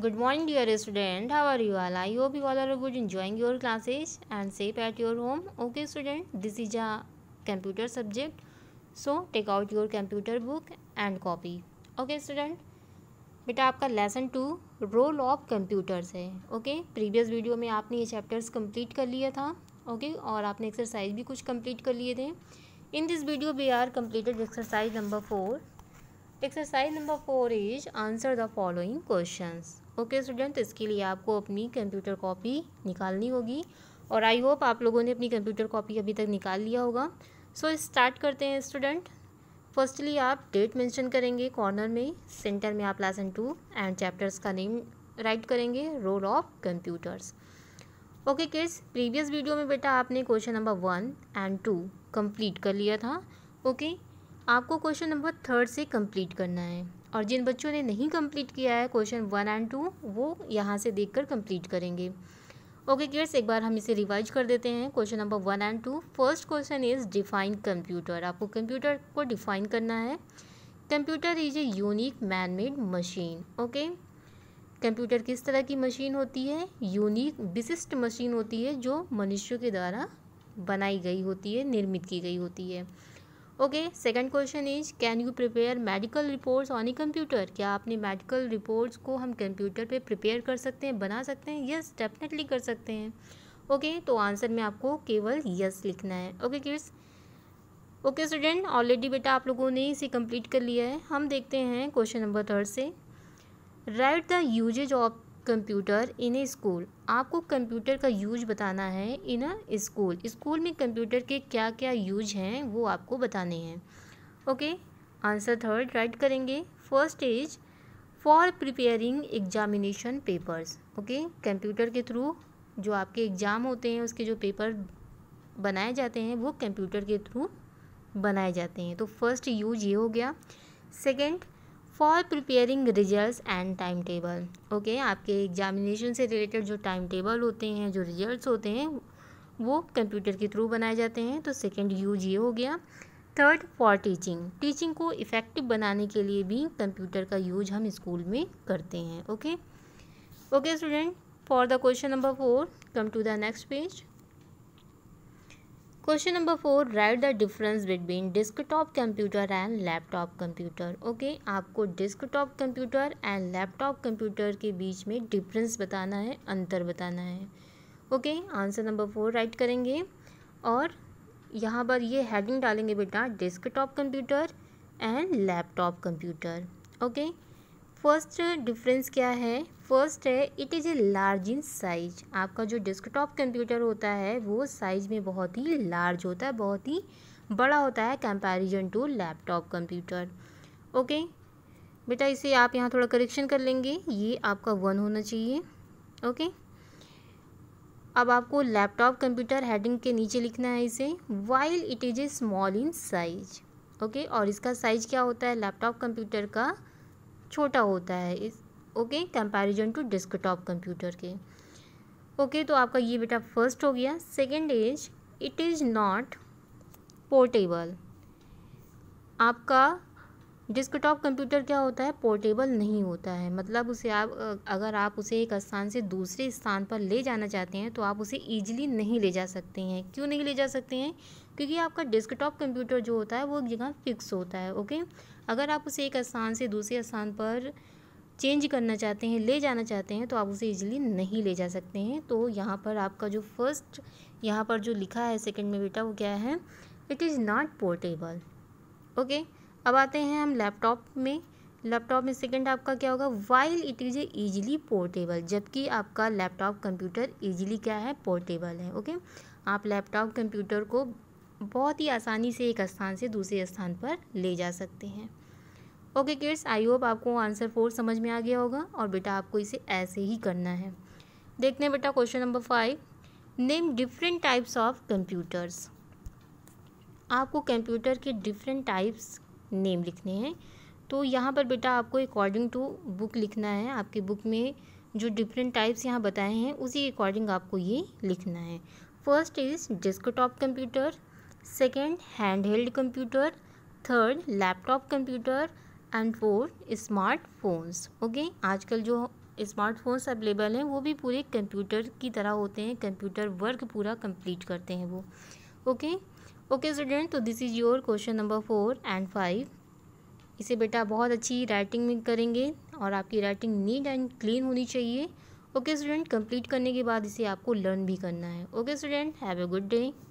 Good morning dear student how are you all I hope you all are good enjoying your classes and safe at your home okay student this is a computer subject so take out your computer book and copy okay student बेटा आपका lesson two role of computers है okay previous video में आपने ये chapters complete कर लिया था okay okay? और आपने एक्सरसाइज भी कुछ कम्प्लीट कर लिए थे in this video we are completed exercise number four exercise number four is answer the following questions okay student इसके लिए आपको अपनी कंप्यूटर कॉपी निकालनी होगी और आई होप आप लोगों ने अपनी कंप्यूटर कॉपी अभी तक निकाल लिया होगा सो so, स्टार्ट करते हैं स्टूडेंट फर्स्टली आप डेट मेंशन करेंगे कॉर्नर में सेंटर में आप लेसन टू एंड चैप्टर्स का नेम राइट करेंगे रोल ऑफ कंप्यूटर्स ओके किस प्रीवियस वीडियो में बेटा आपने question number one and two complete कर लिया था ओके okay? आपको क्वेश्चन नंबर थर्ड से कंप्लीट करना है और जिन बच्चों ने नहीं कंप्लीट किया है क्वेश्चन वन एंड टू वो यहाँ से देखकर कंप्लीट करेंगे ओके किड्स एक बार हम इसे रिवाइज कर देते हैं question number one and two first question is define computer आपको कंप्यूटर को डिफाइन करना है computer is a unique man made machine okay computer किस तरह की मशीन होती है यूनिक विशिष्ट मशीन होती है जो मनुष्यों के द्वारा बनाई गई होती है निर्मित की गई होती है okay second question is can you prepare medical reports on e computer क्या आपने मेडिकल रिपोर्ट्स को हम कंप्यूटर पे प्रिपेयर कर सकते हैं बना सकते हैं यस डेफिनेटली कर सकते हैं ओके okay, तो आंसर में आपको केवल यस yes लिखना है okay kids okay student already बेटा आप लोगों ने इसे कंप्लीट कर लिया है हम देखते हैं क्वेश्चन नंबर थर्ड से write the uses of computer in a school आपको कंप्यूटर का यूज बताना है इन अ स्कूल स्कूल में कंप्यूटर के क्या क्या यूज हैं वो आपको बताने हैं ओके आंसर थर्ड राइट करेंगे first is for preparing examination papers okay computer के थ्रू जो आपके एग्ज़ाम होते हैं उसके जो पेपर बनाए जाते हैं वो कंप्यूटर के थ्रू बनाए जाते हैं तो फर्स्ट यूज ये हो गया second for preparing result and time table okay आपके एग्जामिनेशन से रिलेटेड जो टाइम टेबल होते हैं जो रिजल्ट होते हैं वो कंप्यूटर के थ्रू बनाए जाते हैं तो सेकेंड यूज ये हो गया थर्ड फॉर टीचिंग टीचिंग को इफ़ेक्टिव बनाने के लिए भी कंप्यूटर का यूज हम स्कूल में करते हैं okay okay student for the question number four come to the next page question number four write the difference between desktop computer and laptop computer okay आपको desktop computer and laptop computer के बीच में difference बताना है अंतर बताना है okay answer number four write करेंगे और यहाँ पर ये हेडिंग डालेंगे बेटा top computer and laptop computer okay first difference क्या है फर्स्ट है it is a large in size आपका जो डेस्कटॉप कंप्यूटर होता है वो साइज़ में बहुत ही लार्ज होता है बहुत ही बड़ा होता है comparison to laptop computer okay बेटा इसे आप यहाँ थोड़ा करेक्शन कर लेंगे ये आपका वन होना चाहिए ओके अब आपको लैपटॉप कंप्यूटर हेडिंग के नीचे लिखना है इसे while it is a small in size okay और इसका साइज क्या होता है लैपटॉप कंप्यूटर का छोटा होता है इस okay comparison to desktop computer के ओके okay, तो आपका ये बेटा फर्स्ट हो गया second is it is not portable आपका डेस्कटॉप कंप्यूटर क्या होता है पोर्टेबल नहीं होता है मतलब उसे आप अगर आप उसे एक स्थान से दूसरे स्थान पर ले जाना चाहते हैं तो आप उसे ईजिली नहीं ले जा सकते हैं क्यों नहीं ले जा सकते हैं क्योंकि आपका डेस्कटॉप कंप्यूटर जो होता है वो एक जगह फिक्स होता है ओके अगर आप उसे एक स्थान से दूसरे स्थान पर चेंज करना चाहते हैं ले जाना चाहते हैं तो आप उसे इजीली नहीं ले जा सकते हैं तो यहाँ पर आपका जो फर्स्ट यहाँ पर जो लिखा है सेकंड में बेटा वो क्या है it is not portable okay अब आते हैं हम लैपटॉप में लैपटॉप में सेकंड आपका क्या होगा while it is easily portable जबकि आपका लैपटॉप कंप्यूटर ईजिली क्या है पोर्टेबल है ओके आप लैपटॉप कंप्यूटर को बहुत ही आसानी से एक स्थान से दूसरे स्थान पर ले जा सकते हैं ओके किड्स आई होप आपको आंसर फोर समझ में आ गया होगा और बेटा आपको इसे ऐसे ही करना है देखते हैं बेटा question number five name different types of computers आपको कंप्यूटर के डिफरेंट टाइप्स नेम लिखने हैं तो यहाँ पर बेटा आपको अकॉर्डिंग टू बुक लिखना है आपकी बुक में जो डिफरेंट टाइप्स यहाँ बताए हैं उसी अकॉर्डिंग आपको ये लिखना है first is desktop computer second hand held computer third laptop computer and four smartphones okay आजकल जो स्मार्टफोन्स अवेलेबल हैं वो भी पूरे कंप्यूटर की तरह होते हैं कंप्यूटर वर्क पूरा कंप्लीट करते हैं वो ओके ओके स्टूडेंट तो this is your question number four and five इसे बेटा बहुत अच्छी राइटिंग में करेंगे और आपकी राइटिंग नीट एंड क्लीन होनी चाहिए ओके स्टूडेंट कंप्लीट करने के बाद इसे आपको लर्न भी करना है okay student have a good day